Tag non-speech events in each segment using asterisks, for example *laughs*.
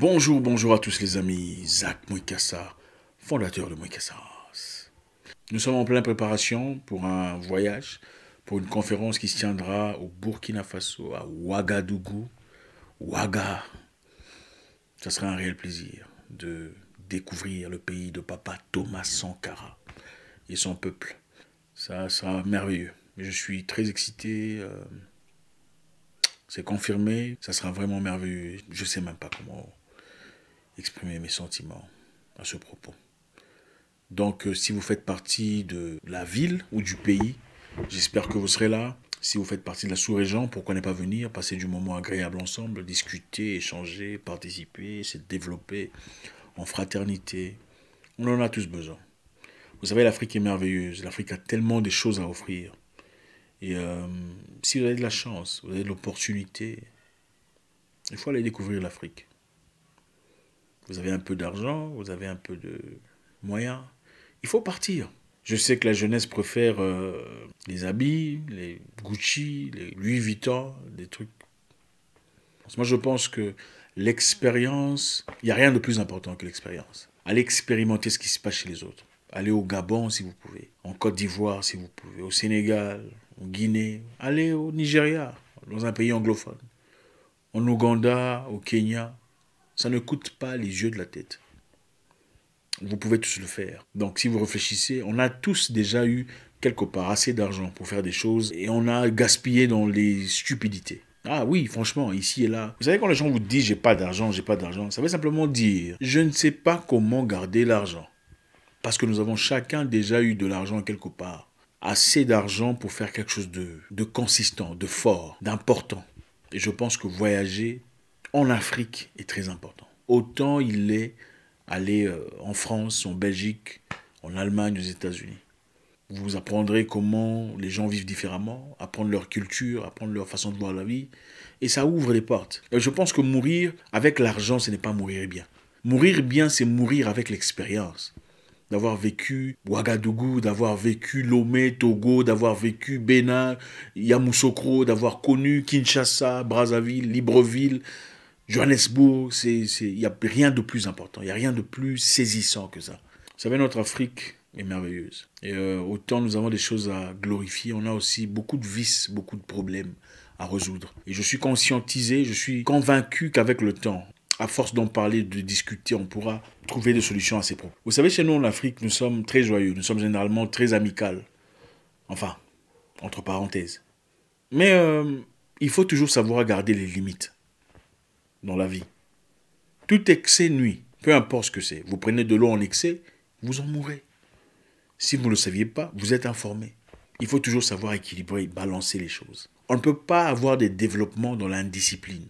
Bonjour, bonjour à tous les amis, Zach Mouikassa, fondateur de Mouikassa. Nous sommes en pleine préparation pour un voyage, pour une conférence qui se tiendra au Burkina Faso, à Ouagadougou. Ouaga, ça sera un réel plaisir de découvrir le pays de papa Thomas Sankara et son peuple. Ça sera merveilleux. Je suis très excité. Euh, c'est confirmé, ça sera vraiment merveilleux. Je ne sais même pas comment mes sentiments à ce propos. Donc, euh, si vous faites partie de la ville ou du pays, j'espère que vous serez là. Si vous faites partie de la sous-région, pourquoi ne pas venir passer du moment agréable ensemble, discuter, échanger, participer, se développer en fraternité. On en a tous besoin. Vous savez, l'Afrique est merveilleuse. L'Afrique a tellement de choses à offrir. Et euh, si vous avez de la chance, vous avez de l'opportunité, il faut aller découvrir l'Afrique vous avez un peu d'argent, vous avez un peu de moyens. Il faut partir. Je sais que la jeunesse préfère euh, les habits, les Gucci, les Louis Vuitton, des trucs. Moi, je pense que l'expérience, il n'y a rien de plus important que l'expérience. Allez expérimenter ce qui se passe chez les autres. Allez au Gabon si vous pouvez, en Côte d'Ivoire si vous pouvez, au Sénégal, en Guinée, allez au Nigeria, dans un pays anglophone, en Ouganda, au Kenya, ça ne coûte pas les yeux de la tête. Vous pouvez tous le faire. Donc si vous réfléchissez, on a tous déjà eu quelque part assez d'argent pour faire des choses et on a gaspillé dans les stupidités. Ah oui, franchement, ici et là. Vous savez quand les gens vous disent j'ai pas d'argent, j'ai pas d'argent, ça veut simplement dire je ne sais pas comment garder l'argent. Parce que nous avons chacun déjà eu de l'argent quelque part. Assez d'argent pour faire quelque chose de, de consistant, de fort, d'important. Et je pense que voyager, en Afrique est très important. Autant il est aller euh, en France, en Belgique, en Allemagne, aux États-Unis. Vous apprendrez comment les gens vivent différemment, apprendre leur culture, apprendre leur façon de voir la vie. Et ça ouvre les portes. Euh, je pense que mourir avec l'argent, ce n'est pas mourir bien. Mourir bien, c'est mourir avec l'expérience. D'avoir vécu Ouagadougou, d'avoir vécu Lomé, Togo, d'avoir vécu Bénin, Yamoussoukro, d'avoir connu Kinshasa, Brazzaville, Libreville, Johannesburg, il n'y a rien de plus important, il n'y a rien de plus saisissant que ça. Vous savez, notre Afrique est merveilleuse. Et euh, autant nous avons des choses à glorifier, on a aussi beaucoup de vices, beaucoup de problèmes à résoudre. Et je suis conscientisé, je suis convaincu qu'avec le temps, à force d'en parler, de discuter, on pourra trouver des solutions à ces problèmes. Vous savez, chez nous en Afrique, nous sommes très joyeux, nous sommes généralement très amicales. Enfin, entre parenthèses. Mais euh, il faut toujours savoir garder les limites dans la vie. Tout excès nuit, peu importe ce que c'est. Vous prenez de l'eau en excès, vous en mourrez. Si vous ne le saviez pas, vous êtes informé. Il faut toujours savoir équilibrer, balancer les choses. On ne peut pas avoir des développements dans l'indiscipline.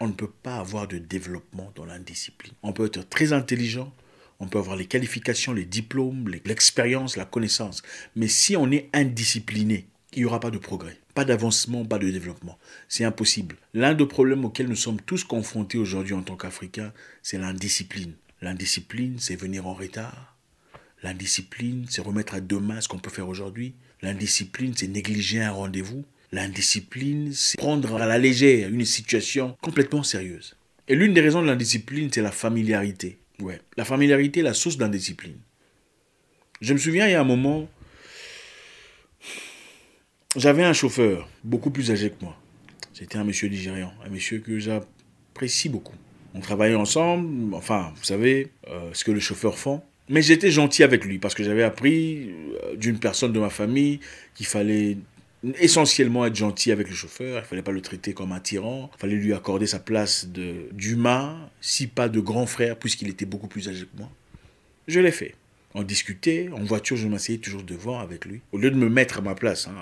On ne peut pas avoir de développement dans l'indiscipline. On peut être très intelligent, on peut avoir les qualifications, les diplômes, l'expérience, la connaissance. Mais si on est indiscipliné, il n'y aura pas de progrès. Pas d'avancement, pas de développement. C'est impossible. L'un des problèmes auxquels nous sommes tous confrontés aujourd'hui en tant qu'Africains, c'est l'indiscipline. L'indiscipline, c'est venir en retard. L'indiscipline, c'est remettre à demain ce qu'on peut faire aujourd'hui. L'indiscipline, c'est négliger un rendez-vous. L'indiscipline, c'est prendre à la légère une situation complètement sérieuse. Et l'une des raisons de l'indiscipline, c'est la familiarité. Ouais, la familiarité est la source d'indiscipline. Je me souviens, il y a un moment, j'avais un chauffeur, beaucoup plus âgé que moi. C'était un monsieur nigérian, un monsieur que j'apprécie beaucoup. On travaillait ensemble, enfin, vous savez, euh, ce que le chauffeur font. Mais j'étais gentil avec lui parce que j'avais appris euh, d'une personne de ma famille qu'il fallait essentiellement être gentil avec le chauffeur, il fallait pas le traiter comme un tyran, il fallait lui accorder sa place d'humain, si pas de grand frère, puisqu'il était beaucoup plus âgé que moi. Je l'ai fait on discutait, en voiture, je m'asseyais toujours devant avec lui. Au lieu de me mettre à ma place, hein,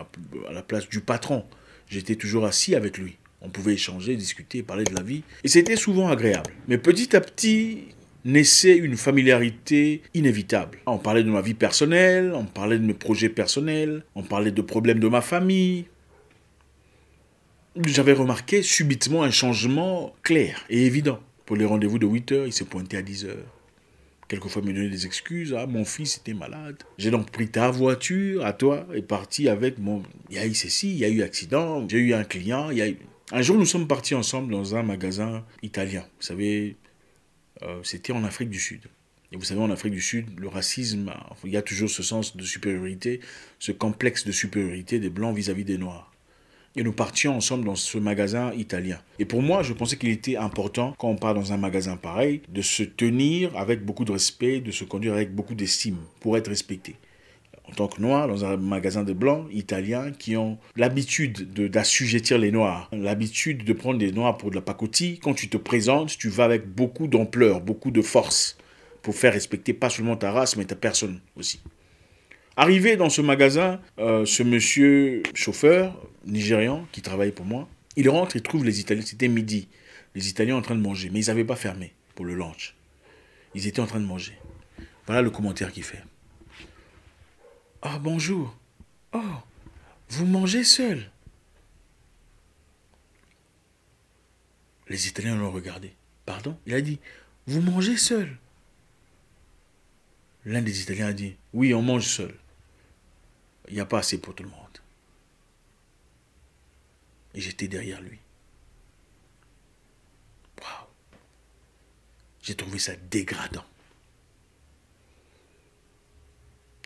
à la place du patron, j'étais toujours assis avec lui. On pouvait échanger, discuter, parler de la vie. Et c'était souvent agréable. Mais petit à petit, naissait une familiarité inévitable. On parlait de ma vie personnelle, on parlait de mes projets personnels, on parlait de problèmes de ma famille. J'avais remarqué subitement un changement clair et évident. Pour les rendez-vous de 8h, il s'est pointé à 10h quelquefois me donner des excuses. Ah, mon fils était malade. J'ai donc pris ta voiture à toi et parti avec mon. Il y a eu ceci, il y a eu accident, j'ai eu un client. Il y a Un jour, nous sommes partis ensemble dans un magasin italien. Vous savez, euh, c'était en Afrique du Sud. Et vous savez, en Afrique du Sud, le racisme, il y a toujours ce sens de supériorité, ce complexe de supériorité des blancs vis à -vis des noirs. Et nous partions ensemble dans ce magasin italien. Et pour moi, je pensais qu'il était important, quand on part dans un magasin pareil, de se tenir avec beaucoup de respect, de se conduire avec beaucoup d'estime pour être respecté en tant que noir dans un magasin de blancs italiens qui ont l'habitude d'assujettir les noirs, l'habitude de prendre des noirs pour de la pacotille. Quand tu te présentes, tu vas avec beaucoup d'ampleur, beaucoup de force pour faire respecter pas seulement ta race, mais ta personne aussi. Arrivé dans ce magasin, euh, ce monsieur chauffeur Nigérian qui travaillait pour moi. Il rentre, il trouve les Italiens, c'était midi. Les Italiens en train de manger, mais ils n'avaient pas fermé pour le lunch. Ils étaient en train de manger. Voilà le commentaire qu'il fait. Ah bonjour. Oh, vous mangez seul. Les Italiens l'ont regardé. Pardon Il a dit, vous mangez seul. L'un des Italiens a dit, oui, on mange seul. Il n'y a pas assez pour tout le monde. Et j'étais derrière lui. Waouh. J'ai trouvé ça dégradant.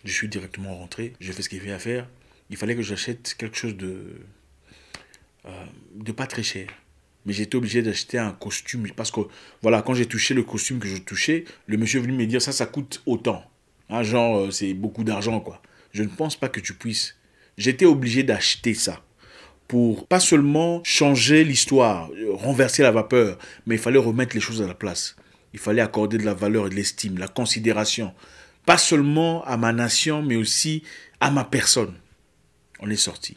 Je suis directement rentré, j'ai fait ce qu'il y avait à faire. Il fallait que j'achète quelque chose de, euh, de pas très cher. Mais j'étais obligé d'acheter un costume. Parce que, voilà, quand j'ai touché le costume que je touchais, le monsieur est venu me dire ça, ça coûte autant. Hein, genre, euh, c'est beaucoup d'argent, quoi. Je ne pense pas que tu puisses. J'étais obligé d'acheter ça pour pas seulement changer l'histoire, euh, renverser la vapeur, mais il fallait remettre les choses à la place. Il fallait accorder de la valeur et de l'estime, la considération, pas seulement à ma nation, mais aussi à ma personne. On est sorti.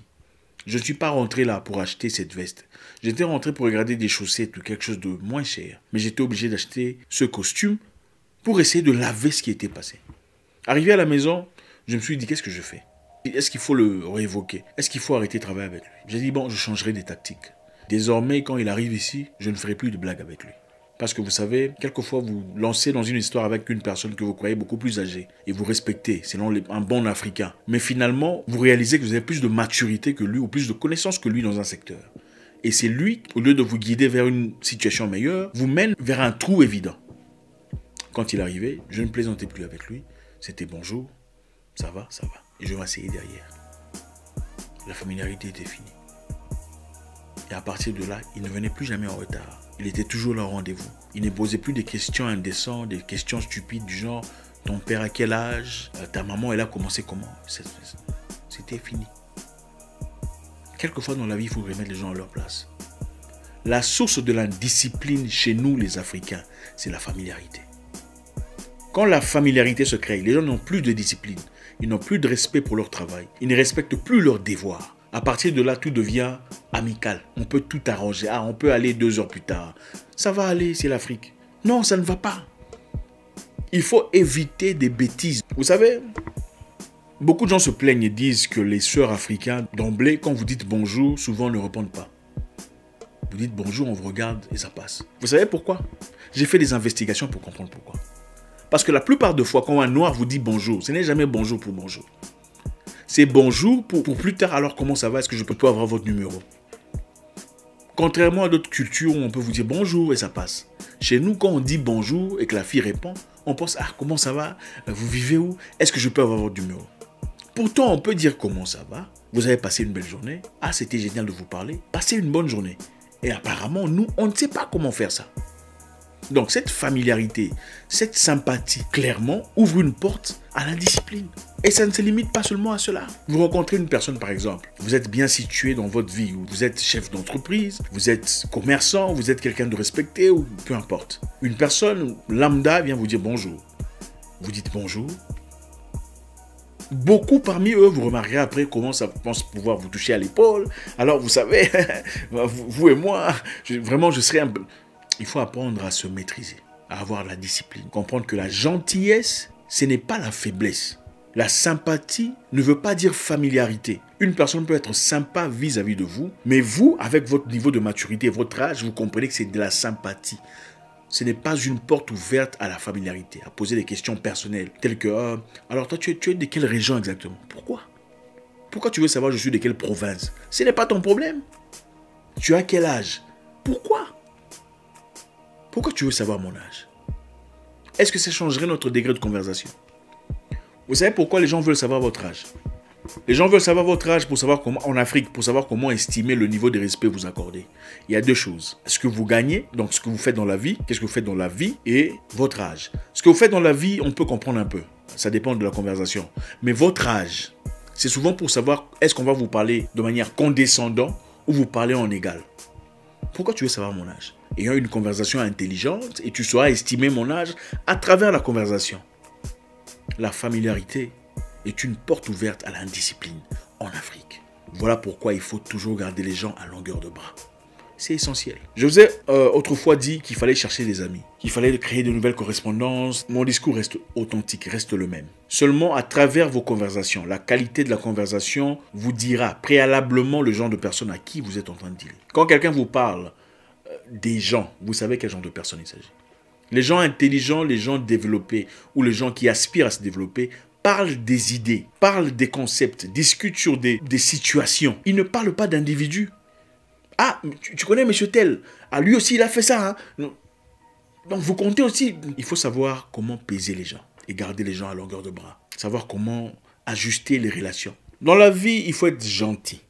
Je ne suis pas rentré là pour acheter cette veste. J'étais rentré pour regarder des chaussettes ou quelque chose de moins cher. Mais j'étais obligé d'acheter ce costume pour essayer de laver ce qui était passé. Arrivé à la maison, je me suis dit qu'est-ce que je fais est-ce qu'il faut le réévoquer Est-ce qu'il faut arrêter de travailler avec lui J'ai dit, bon, je changerai des tactiques. Désormais, quand il arrive ici, je ne ferai plus de blagues avec lui. Parce que vous savez, quelquefois vous lancez dans une histoire avec une personne que vous croyez beaucoup plus âgée et vous respectez, selon un bon Africain. Mais finalement, vous réalisez que vous avez plus de maturité que lui ou plus de connaissances que lui dans un secteur. Et c'est lui, au lieu de vous guider vers une situation meilleure, vous mène vers un trou évident. Quand il arrivait, je ne plaisantais plus avec lui. C'était bonjour, ça va, ça va. Et je m'asseyais derrière. La familiarité était finie. Et à partir de là, il ne venait plus jamais en retard. Il était toujours là au rendez-vous. Il ne posait plus des questions indécentes, des questions stupides du genre ton père à quel âge, euh, ta maman elle a commencé comment. C'était fini. Quelquefois dans la vie, il faut remettre les gens à leur place. La source de la discipline chez nous les Africains, c'est la familiarité. Quand la familiarité se crée, les gens n'ont plus de discipline. Ils n'ont plus de respect pour leur travail. Ils ne respectent plus leurs devoirs. À partir de là, tout devient amical. On peut tout arranger. Ah, on peut aller deux heures plus tard. Ça va aller, c'est l'Afrique. Non, ça ne va pas. Il faut éviter des bêtises. Vous savez, beaucoup de gens se plaignent et disent que les sœurs africaines, d'emblée, quand vous dites bonjour, souvent ne répondent pas. Vous dites bonjour, on vous regarde et ça passe. Vous savez pourquoi J'ai fait des investigations pour comprendre pourquoi. Parce que la plupart de fois, quand un noir vous dit bonjour, ce n'est jamais bonjour pour bonjour. C'est bonjour pour, pour, plus tard, alors comment ça va, est-ce que je peux avoir votre numéro Contrairement à d'autres cultures où on peut vous dire bonjour et ça passe. Chez nous, quand on dit bonjour et que la fille répond, on pense Ah, comment ça va Vous vivez où Est-ce que je peux avoir votre numéro Pourtant, on peut dire comment ça va Vous avez passé une belle journée Ah, c'était génial de vous parler. Passez une bonne journée. Et apparemment, nous, on ne sait pas comment faire ça. Donc cette familiarité, cette sympathie, clairement, ouvre une porte à la discipline. Et ça ne se limite pas seulement à cela. Vous rencontrez une personne, par exemple, vous êtes bien situé dans votre vie, vous êtes chef d'entreprise, vous êtes commerçant, vous êtes quelqu'un de respecté, ou peu importe. Une personne lambda vient vous dire bonjour. Vous dites bonjour. Beaucoup parmi eux, vous remarquerez après comment ça pense pouvoir vous toucher à l'épaule. Alors, vous savez, *laughs* vous et moi, vraiment, je serais un peu... Il faut apprendre à se maîtriser, à avoir la discipline, comprendre que la gentillesse, ce n'est pas la faiblesse. La sympathie ne veut pas dire familiarité. Une personne peut être sympa vis-à-vis de vous, mais vous, avec votre niveau de maturité, votre âge, vous comprenez que c'est de la sympathie. Ce n'est pas une porte ouverte à la familiarité, à poser des questions personnelles, telles que euh, Alors, toi, tu es de quelle région exactement Pourquoi Pourquoi tu veux savoir je suis de quelle province Ce n'est pas ton problème. Tu as quel âge Pourquoi pourquoi tu veux savoir mon âge Est-ce que ça changerait notre degré de conversation Vous savez pourquoi les gens veulent savoir votre âge Les gens veulent savoir votre âge pour savoir comment, en Afrique, pour savoir comment estimer le niveau de respect que vous accordez. Il y a deux choses. Ce que vous gagnez, donc ce que vous faites dans la vie, qu'est-ce que vous faites dans la vie et votre âge. Ce que vous faites dans la vie, on peut comprendre un peu. Ça dépend de la conversation. Mais votre âge, c'est souvent pour savoir est-ce qu'on va vous parler de manière condescendante ou vous parler en égal. Pourquoi tu veux savoir mon âge ayant une conversation intelligente et tu sauras estimer mon âge à travers la conversation. La familiarité est une porte ouverte à l'indiscipline en Afrique. Voilà pourquoi il faut toujours garder les gens à longueur de bras. C'est essentiel. Je vous ai euh, autrefois dit qu'il fallait chercher des amis, qu'il fallait créer de nouvelles correspondances. Mon discours reste authentique, reste le même. Seulement à travers vos conversations, la qualité de la conversation vous dira préalablement le genre de personne à qui vous êtes en train de dire. Quand quelqu'un vous parle des gens. Vous savez quel genre de personnes il s'agit. Les gens intelligents, les gens développés ou les gens qui aspirent à se développer parlent des idées, parlent des concepts, discutent sur des, situations. Ils ne parlent pas d'individus. Ah, tu, connais monsieur tel. Ah, lui aussi, il a fait ça. Hein. Donc, vous comptez aussi. Il faut savoir comment peser les gens et garder les gens à longueur de bras. Savoir comment ajuster les relations. Dans la vie, il faut être gentil.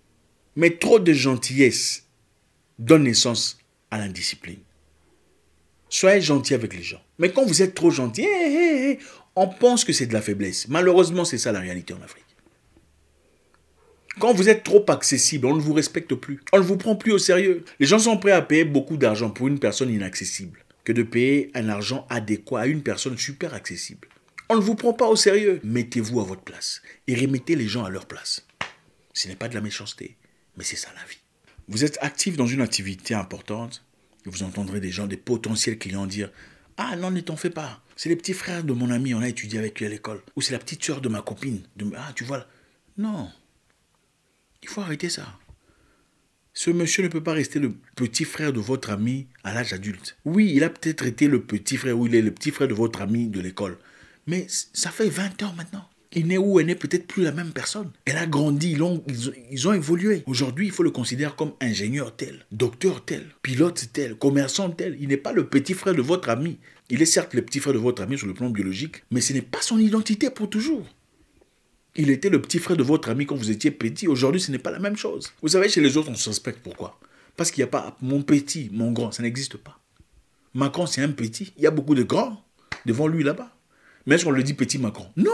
Mais trop de gentillesse donne naissance à l'indiscipline. Soyez gentil avec les gens. Mais quand vous êtes trop gentil, on pense que c'est de la faiblesse. Malheureusement, c'est ça la réalité en Afrique. Quand vous êtes trop accessible, on ne vous respecte plus. On ne vous prend plus au sérieux. Les gens sont prêts à payer beaucoup d'argent pour une personne inaccessible que de payer un argent adéquat à une personne super accessible. On ne vous prend pas au sérieux. Mettez-vous à votre place et remettez les gens à leur place. Ce n'est pas de la méchanceté, mais c'est ça la vie. Vous êtes actif dans une activité importante, et vous entendrez des gens, des potentiels clients dire Ah non, ne t'en fais pas. C'est les petits frères de mon ami, on a étudié avec lui à l'école. Ou c'est la petite soeur de ma copine. Ah, tu vois. Non. Il faut arrêter ça. Ce monsieur ne peut pas rester le petit frère de votre ami à l'âge adulte. Oui, il a peut-être été le petit frère ou il est le petit frère de votre ami de l'école. Mais ça fait 20 ans maintenant. Il n'est où elle n'est peut-être plus la même personne. Elle a grandi, ils ont, ils ont, évolué. Aujourd'hui, il faut le considérer comme ingénieur tel, docteur tel, pilote tel, commerçant tel. Il n'est pas le petit frère de votre ami. Il est certes le petit frère de votre ami sur le plan biologique, mais ce n'est pas son identité pour toujours. Il était le petit frère de votre ami quand vous étiez petit. Aujourd'hui, ce n'est pas la même chose. Vous savez, chez les autres, on se Pourquoi Parce qu'il n'y a pas mon petit, mon grand. Ça n'existe pas. Macron, c'est un petit. Il y a beaucoup de grands devant lui là-bas. Mais est-ce qu'on le dit petit Macron Non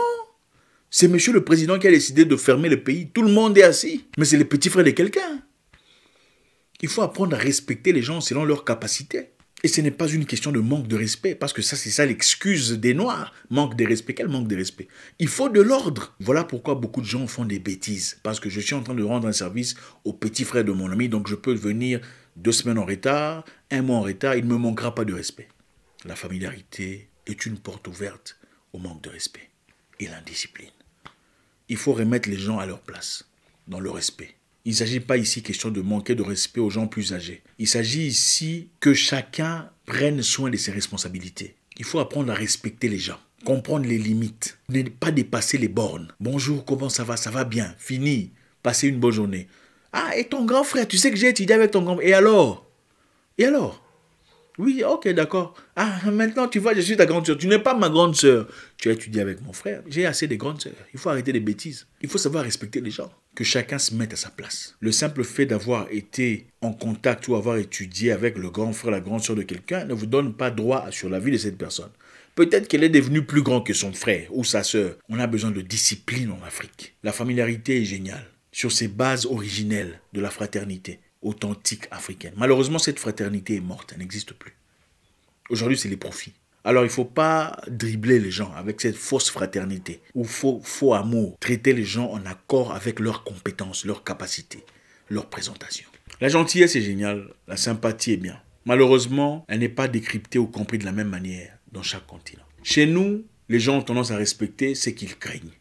c'est monsieur le président qui a décidé de fermer le pays. Tout le monde est assis. Mais c'est le petit frère de quelqu'un. Il faut apprendre à respecter les gens selon leurs capacités. Et ce n'est pas une question de manque de respect, parce que ça, c'est ça l'excuse des Noirs. Manque de respect, quel manque de respect Il faut de l'ordre. Voilà pourquoi beaucoup de gens font des bêtises, parce que je suis en train de rendre un service au petit frère de mon ami, donc je peux venir deux semaines en retard, un mois en retard, il ne me manquera pas de respect. La familiarité est une porte ouverte au manque de respect et l'indiscipline il faut remettre les gens à leur place, dans le respect. Il ne s'agit pas ici question de manquer de respect aux gens plus âgés. Il s'agit ici que chacun prenne soin de ses responsabilités. Il faut apprendre à respecter les gens, comprendre les limites, ne pas dépasser les bornes. Bonjour, comment ça va Ça va bien, fini, passez une bonne journée. Ah, et ton grand frère, tu sais que j'ai étudié avec ton grand frère. Et alors Et alors oui, ok, d'accord. Ah, maintenant, tu vois, je suis ta grande sœur. Tu n'es pas ma grande sœur. Tu as étudié avec mon frère. J'ai assez de grandes soeurs. Il faut arrêter les bêtises. Il faut savoir respecter les gens. Que chacun se mette à sa place. Le simple fait d'avoir été en contact ou avoir étudié avec le grand frère, la grande sœur de quelqu'un ne vous donne pas droit sur la vie de cette personne. Peut-être qu'elle est devenue plus grande que son frère ou sa sœur. On a besoin de discipline en Afrique. La familiarité est géniale. Sur ces bases originelles de la fraternité authentique africaine. Malheureusement, cette fraternité est morte, elle n'existe plus. Aujourd'hui, c'est les profits. Alors, il ne faut pas dribbler les gens avec cette fausse fraternité ou faux, faux amour. Traiter les gens en accord avec leurs compétences, leurs capacités, leurs présentations. La gentillesse est géniale, la sympathie est bien. Malheureusement, elle n'est pas décryptée ou comprise de la même manière dans chaque continent. Chez nous, les gens ont tendance à respecter ce qu'ils craignent.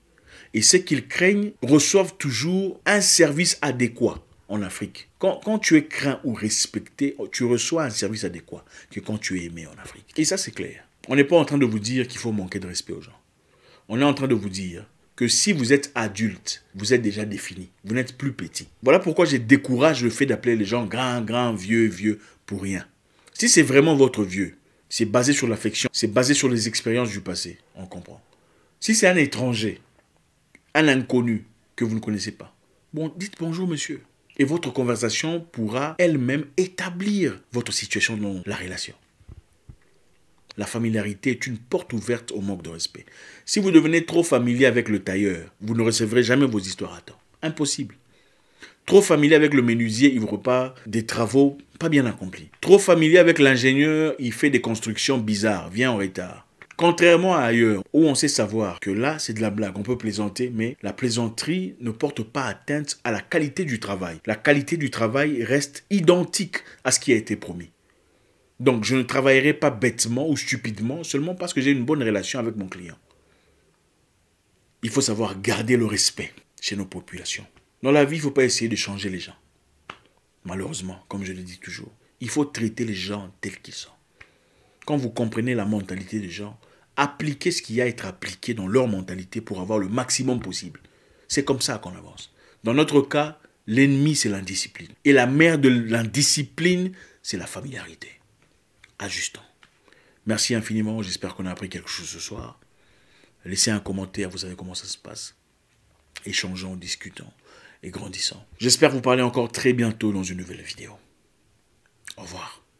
Et ce qu'ils craignent reçoivent toujours un service adéquat en Afrique. Quand, quand, tu es craint ou respecté, tu reçois un service adéquat que quand tu es aimé en Afrique. Et ça, c'est clair. On n'est pas en train de vous dire qu'il faut manquer de respect aux gens. On est en train de vous dire que si vous êtes adulte, vous êtes déjà défini. Vous n'êtes plus petit. Voilà pourquoi je décourage le fait d'appeler les gens grand, grand, vieux, vieux, pour rien. Si c'est vraiment votre vieux, c'est basé sur l'affection, c'est basé sur les expériences du passé, on comprend. Si c'est un étranger, un inconnu que vous ne connaissez pas, bon, dites bonjour monsieur. Et votre conversation pourra elle-même établir votre situation dans la relation. La familiarité est une porte ouverte au manque de respect. Si vous devenez trop familier avec le tailleur, vous ne recevrez jamais vos histoires à temps. Impossible. Trop familier avec le menuisier, il vous repart des travaux pas bien accomplis. Trop familier avec l'ingénieur, il fait des constructions bizarres, vient en retard. Contrairement à ailleurs, où on sait savoir que là, c'est de la blague, on peut plaisanter, mais la plaisanterie ne porte pas atteinte à la qualité du travail. La qualité du travail reste identique à ce qui a été promis. Donc, je ne travaillerai pas bêtement ou stupidement seulement parce que j'ai une bonne relation avec mon client. Il faut savoir garder le respect chez nos populations. Dans la vie, il ne faut pas essayer de changer les gens. Malheureusement, comme je le dis toujours, il faut traiter les gens tels qu'ils sont quand vous comprenez la mentalité des gens, appliquez ce qui a à être appliqué dans leur mentalité pour avoir le maximum possible. C'est comme ça qu'on avance. Dans notre cas, l'ennemi, c'est l'indiscipline. Et la mère de l'indiscipline, c'est la familiarité. Ajustons. Merci infiniment. J'espère qu'on a appris quelque chose ce soir. Laissez un commentaire, vous savez comment ça se passe. Échangeons, discutons et grandissons. J'espère vous parler encore très bientôt dans une nouvelle vidéo. Au revoir.